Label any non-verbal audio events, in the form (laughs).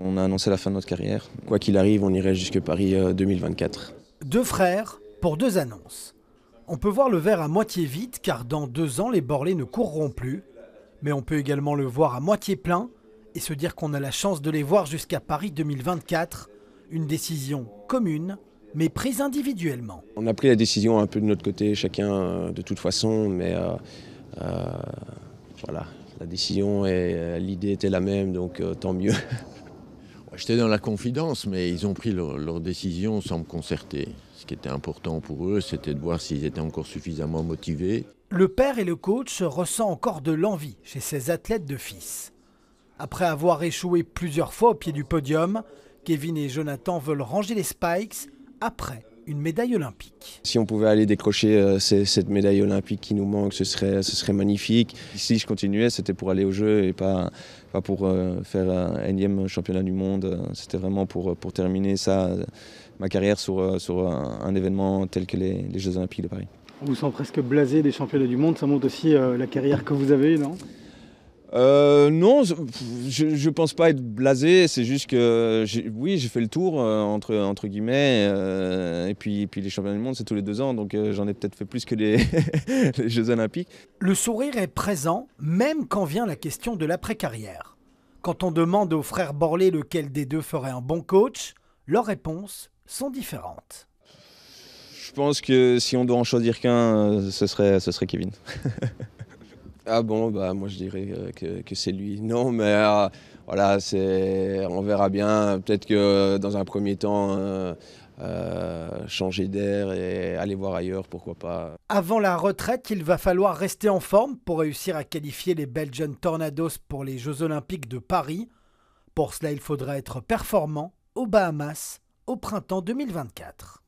On a annoncé la fin de notre carrière. Quoi qu'il arrive, on irait jusque Paris 2024. Euh, deux frères pour deux annonces. On peut voir le verre à moitié vide car dans deux ans, les Borlés ne courront plus. Mais on peut également le voir à moitié plein et se dire qu'on a la chance de les voir jusqu'à Paris 2024. Une décision commune mais prise individuellement. On a pris la décision un peu de notre côté, chacun euh, de toute façon, mais euh, voilà, la décision et l'idée étaient la même, donc tant mieux. (laughs) J'étais dans la confidence, mais ils ont pris leur, décision sans me concerter. Ce qui était important pour eux, c'était de voir s'ils étaient encore suffisamment motivés. Le père et le coach ressent encore de l'envie chez ces athlètes de fils. Après avoir échoué plusieurs fois au pied du podium, Kevin et Jonathan veulent ranger les spikes après une médaille olympique. Si on pouvait aller décrocher euh, cette médaille olympique qui nous manque, ce serait, ce serait magnifique. Si je continuais, c'était pour aller aux Jeux et pas, pas pour euh, faire un énième championnat du monde. C'était vraiment pour, euh, pour terminer ça, ma carrière sur, sur un, événement tel que les, Jeux olympiques de Paris. On vous sent presque blasé des championnats du monde, ça montre aussi la carrière que vous avez, non euh, non, je ne pense pas être blasé, c'est juste que oui, j'ai fait le tour, euh, entre, entre guillemets, euh, et, puis, puis les championnats du monde, c'est tous les deux ans, donc euh, j'en ai peut-être fait plus que (laughs) les, Jeux olympiques. Le sourire est présent, même quand vient la question de l'après-carrière. Quand on demande aux frères Borlé lequel des deux ferait un bon coach, leurs réponses sont différentes. Je pense que si on doit en choisir qu'un, ce serait, ce serait Kevin. (laughs) Ah bon, bah moi je dirais euh, que, c'est lui. Non, mais euh, voilà, on verra bien. Peut-être que dans un premier temps, euh, changer d'air et aller voir ailleurs, pourquoi pas. Avant la retraite, il va falloir rester en forme pour réussir à qualifier les Belgian Tornados pour les Jeux Olympiques de Paris. Pour cela, il faudra être performant aux Bahamas au printemps 2024.